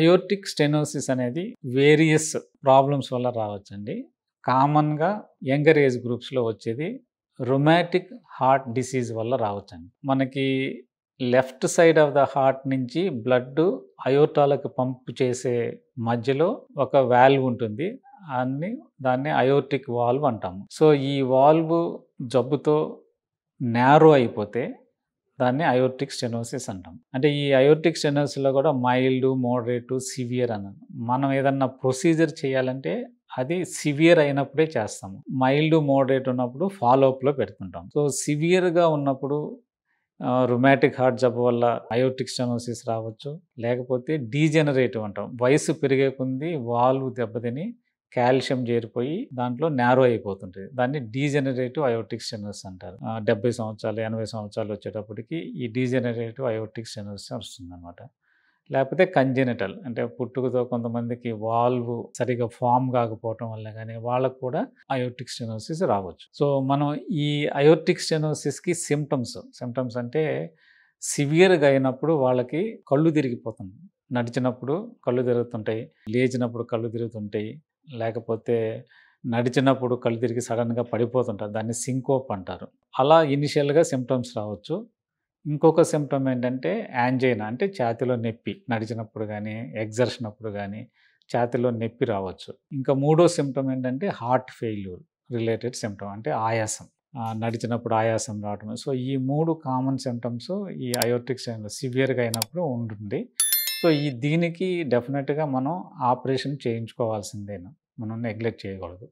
aortic stenosis అనేది various problems వల్ల రావచ్చండి కామన్గా యంగర్ ఏజ్ గ్రూప్స్లో వచ్చేది రొమాటిక్ హార్ట్ డిసీజ్ వల్ల రావచ్చండి మనకి left side of the heart నుంచి బ్లడ్ అయోటాలకు పంపు చేసే మధ్యలో ఒక వాల్వ్ ఉంటుంది అన్ని దాన్ని అయోటిక్ వాల్వ్ అంటాము సో ఈ వాల్వ్ జబ్బుతో నేరో అయిపోతే దాన్ని అయోర్టిక్ స్టెనోసిస్ అంటాం అంటే ఈ అయోర్టిక్ స్టెనోసిస్లో కూడా మైల్డ్ మోడరేటు సివియర్ అన్న మనం ఏదన్నా ప్రొసీజర్ చేయాలంటే అది సివియర్ అయినప్పుడే చేస్తాము మైల్డ్ మోడరేట్ ఉన్నప్పుడు ఫాలోఅప్లో పెడుతుంటాం సో సివియర్గా ఉన్నప్పుడు రొమాటిక్ హార్ట్ జబ్బు వల్ల అయోటిక్ స్టెనోసిస్ రావచ్చు లేకపోతే డీజెనరేటివ్ అంటాం వయసు పెరిగే కొంది వాళ్ళు దెబ్బతిని కాల్షియం చేరిపోయి దాంట్లో నేరో అయిపోతుంటుంది దాన్ని డీజెనరేటివ్ అయోటిక్ స్టెనర్స్ అంటారు డెబ్బై సంవత్సరాలు ఎనభై సంవత్సరాలు వచ్చేటప్పటికి ఈ డీజెనరేటివ్ అయోటిక్ స్టెనర్స్ వస్తుందన్నమాట లేకపోతే కంజెనిటల్ అంటే పుట్టుకతో కొంతమందికి వాల్వ్ సరిగా ఫామ్ కాకపోవటం వల్ల కానీ వాళ్ళకు కూడా అయోటిక్ స్టెనోసిస్ రావచ్చు సో మనం ఈ అయోటిక్ స్టెనోసిస్కి సిమ్టమ్స్ సిమ్టమ్స్ అంటే సివియర్గా అయినప్పుడు వాళ్ళకి కళ్ళు తిరిగిపోతుంది నడిచినప్పుడు కళ్ళు తిరుగుతుంటాయి లేచినప్పుడు కళ్ళు తిరుగుతుంటాయి లేకపోతే నడిచినప్పుడు కళ్ళు తిరిగి సడన్గా పడిపోతుంటారు దాన్ని సింకోప్ అంటారు అలా ఇనిషియల్గా సిమ్టమ్స్ రావచ్చు ఇంకొక సిమ్టమ్ ఏంటంటే యాంజైనా అంటే ఛాతిలో నొప్పి నడిచినప్పుడు కానీ ఎగ్జర్షన్ అప్పుడు కానీ ఛాతిలో నొప్పి రావచ్చు ఇంకా మూడో సిమ్టమ్ ఏంటంటే హార్ట్ ఫెయిల్యూర్ రిలేటెడ్ సిమ్టమ్ అంటే ఆయాసం నడిచినప్పుడు ఆయాసం రావటం సో ఈ మూడు కామన్ సిమ్టమ్స్ ఈ అయోటిక్స్ సివియర్గా అయినప్పుడు ఉంటుంది సో ఈ దీనికి డెఫినెట్గా మనం ఆపరేషన్ చేయించుకోవాల్సిందేనా మనం నెగ్లెక్ట్ చేయకూడదు